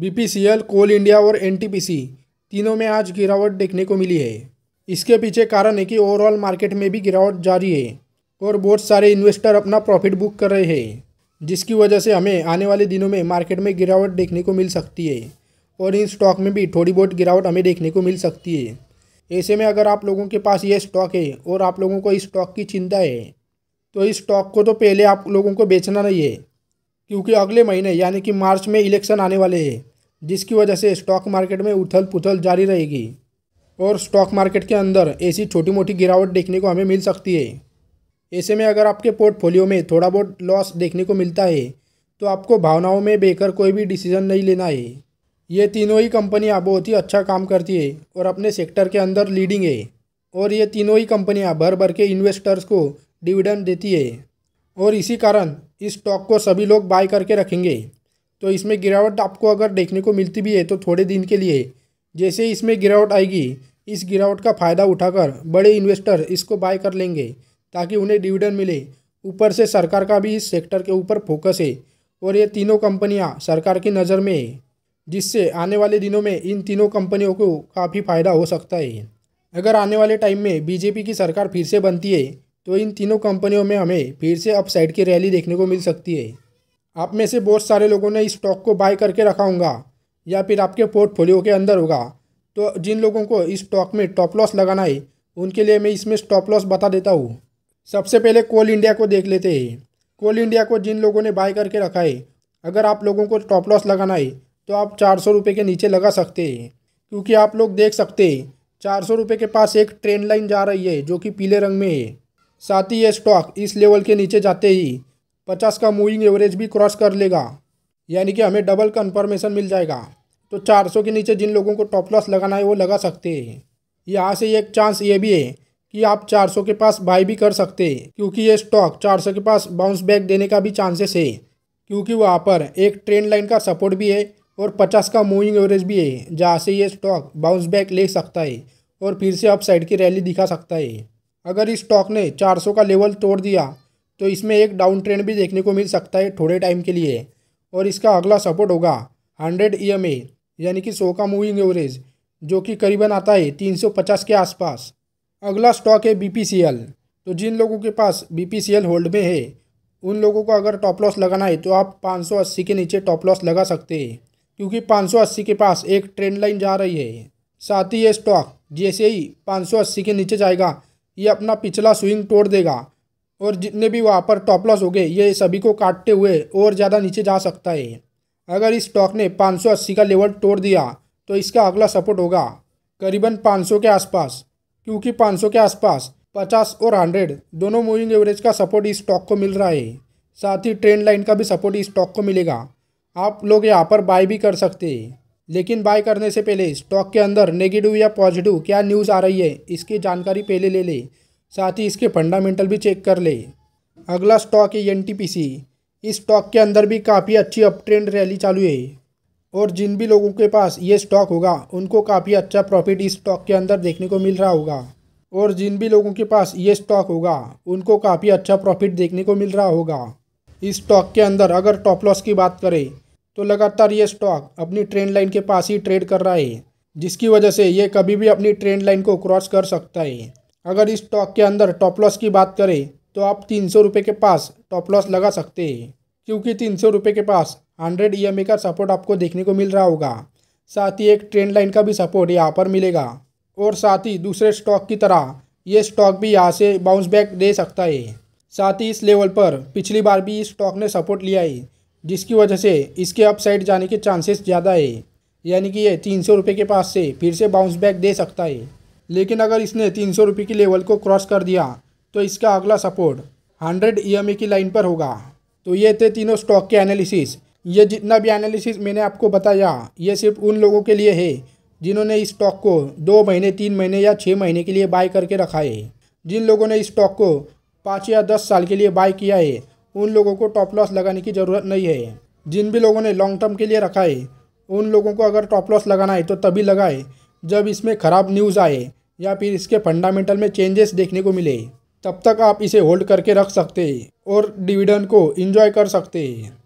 BPCL Coal India और NTPC तीनों में आज गिरावट देखने को मिली है इसके पीछे कारण है कि ओवरऑल मार्केट में भी गिरावट जारी है और बहुत सारे इन्वेस्टर अपना प्रॉफिट बुक कर रहे हैं जिसकी वजह से हमें आने वाले दिनों में मार्केट में गिरावट देखने को मिल सकती है और इन स्टॉक में भी थोड़ी बहुत गिरावट हमें देखने को मिल सकती है ऐसे में अगर आप लोगों के पास ये स्टॉक है और आप लोगों को इस स्टॉक की चिंता है तो इस स्टॉक को तो पहले आप लोगों को बेचना नहीं है क्योंकि अगले महीने यानी कि मार्च में इलेक्शन आने वाले हैं जिसकी वजह से स्टॉक मार्केट में उथल पुथल जारी रहेगी और स्टॉक मार्केट के अंदर ऐसी छोटी मोटी गिरावट देखने को हमें मिल सकती है ऐसे में अगर आपके पोर्टफोलियो में थोड़ा बहुत लॉस देखने को मिलता है तो आपको भावनाओं में बेकर कोई भी डिसीजन नहीं लेना है ये तीनों ही कंपनियाँ बहुत ही अच्छा काम करती है और अपने सेक्टर के अंदर लीडिंग है और ये तीनों ही कंपनियाँ भर भर के इन्वेस्टर्स को डिविडेंड देती है और इसी कारण इस स्टॉक को सभी लोग बाय करके रखेंगे तो इसमें गिरावट आपको अगर देखने को मिलती भी है तो थोड़े दिन के लिए जैसे इसमें गिरावट आएगी इस गिरावट का फ़ायदा उठाकर बड़े इन्वेस्टर इसको बाय कर लेंगे ताकि उन्हें डिविडेंड मिले ऊपर से सरकार का भी इस सेक्टर के ऊपर फोकस है और ये तीनों कंपनियां सरकार की नज़र में है जिससे आने वाले दिनों में इन तीनों कंपनियों को काफ़ी फ़ायदा हो सकता है अगर आने वाले टाइम में बीजेपी की सरकार फिर से बनती है तो इन तीनों कंपनियों में हमें फिर से अपसाइड की रैली देखने को मिल सकती है आप में से बहुत सारे लोगों ने इस स्टॉक को बाय करके रखा होगा या फिर आपके पोर्टफोलियो के अंदर होगा तो जिन लोगों को इस स्टॉक में टॉप लॉस लगाना है उनके लिए मैं इसमें स्टॉप लॉस बता देता हूँ सबसे पहले कोल इंडिया को देख लेते हैं कोल इंडिया को जिन लोगों ने बाय करके रखा है अगर आप लोगों को टॉप लॉस लगाना है तो आप चार सौ रुपये के नीचे लगा सकते हैं क्योंकि आप लोग देख सकते हैं चार सौ रुपये के पास एक ट्रेंड लाइन जा रही है जो कि पीले रंग में है साथ ही ये स्टॉक इस लेवल के नीचे जाते ही पचास का मूविंग एवरेज भी क्रॉस कर लेगा यानी कि हमें डबल कन्फर्मेशन मिल जाएगा तो सौ के नीचे जिन लोगों को टॉप लॉस लगाना है वो लगा सकते हैं यहाँ से एक चांस ये भी है कि आप 400 के पास बाई भी कर सकते हैं क्योंकि ये स्टॉक 400 के पास बाउंस बैक देने का भी चांसेस है क्योंकि वहाँ पर एक ट्रेंड लाइन का सपोर्ट भी है और 50 का मूविंग एवरेज भी है जहाँ से ये स्टॉक बाउंस बैक ले सकता है और फिर से अपसाइड की रैली दिखा सकता है अगर इस स्टॉक ने 400 का लेवल तोड़ दिया तो इसमें एक डाउन ट्रेंड भी देखने को मिल सकता है थोड़े टाइम के लिए और इसका अगला सपोर्ट होगा हंड्रेड ई e यानी कि सो का मूविंग एवरेज जो कि करीबन आता है तीन सौ पचास के आसपास अगला स्टॉक है बी तो जिन लोगों के पास बी होल्ड में है उन लोगों को अगर टॉप लॉस लगाना है तो आप 580 के नीचे टॉप लॉस लगा सकते हैं क्योंकि 580 के पास एक ट्रेंड लाइन जा रही है साथ ही ये स्टॉक जैसे ही 580 के नीचे जाएगा ये अपना पिछला स्विंग तोड़ देगा और जितने भी वहाँ पर टॉप लॉस हो गए ये सभी को काटते हुए और ज़्यादा नीचे जा सकता है अगर इस स्टॉक ने 580 का लेवल तोड़ दिया तो इसका अगला सपोर्ट होगा करीबन 500 के आसपास क्योंकि 500 के आसपास 50 और 100 दोनों मूविंग एवरेज का सपोर्ट इस स्टॉक को मिल रहा है साथ ही ट्रेंड लाइन का भी सपोर्ट इस स्टॉक को मिलेगा आप लोग यहाँ पर बाय भी कर सकते हैं लेकिन बाय करने से पहले स्टॉक के अंदर नेगेटिव या पॉजिटिव क्या न्यूज़ आ रही है इसकी जानकारी पहले ले लें साथ ही इसके फंडामेंटल भी चेक कर ले अगला स्टॉक है एन इस स्टॉक के अंदर भी काफ़ी अच्छी अप ट्रेंड रैली चालू है और जिन भी लोगों के पास ये स्टॉक होगा उनको काफ़ी अच्छा प्रॉफिट इस स्टॉक के अंदर देखने को मिल रहा होगा और जिन भी लोगों के पास ये स्टॉक होगा उनको काफ़ी अच्छा प्रॉफिट देखने को मिल रहा होगा इस स्टॉक के अंदर अगर टॉप लॉस की बात करें तो लगातार ये स्टॉक अपनी ट्रेंड लाइन के पास ही ट्रेड कर रहा है जिसकी वजह से ये कभी भी अपनी ट्रेंड लाइन को क्रॉस कर सकता है अगर इस स्टॉक के अंदर टॉप लॉस की बात करें तो आप तीन सौ रुपये के पास टॉप लॉस लगा सकते हैं क्योंकि तीन सौ रुपये के पास हंड्रेड ई का सपोर्ट आपको देखने को मिल रहा होगा साथ ही एक ट्रेंड लाइन का भी सपोर्ट यहाँ पर मिलेगा और साथ ही दूसरे स्टॉक की तरह ये स्टॉक भी यहाँ से बाउंस बैक दे सकता है साथ ही इस लेवल पर पिछली बार भी इस स्टॉक ने सपोर्ट लिया है जिसकी वजह से इसके अपसाइड जाने के चांसेस ज़्यादा है यानी कि ये तीन सौ रुपये के पास से फिर से बाउंस बैक दे सकता है लेकिन अगर इसने तीन सौ रुपये की लेवल को क्रॉस कर दिया तो इसका अगला सपोर्ट हंड्रेड ई e की लाइन पर होगा तो ये थे तीनों स्टॉक के एनालिसिस ये जितना भी एनालिसिस मैंने आपको बताया ये सिर्फ उन लोगों के लिए है जिन्होंने इस स्टॉक को दो महीने तीन महीने या छः महीने के लिए बाय करके रखा है जिन लोगों ने इस स्टॉक को पाँच या दस साल के लिए बाय किया है उन लोगों को टॉप लॉस लगाने की ज़रूरत नहीं है जिन भी लोगों ने लॉन्ग टर्म के लिए रखा है उन लोगों को अगर टॉप लॉस लगाना है तो तभी लगाए जब इसमें ख़राब न्यूज़ आए या फिर इसके फंडामेंटल में चेंजेस देखने को मिले तब तक आप इसे होल्ड करके रख सकते हैं और डिविडेंड को इन्जॉय कर सकते हैं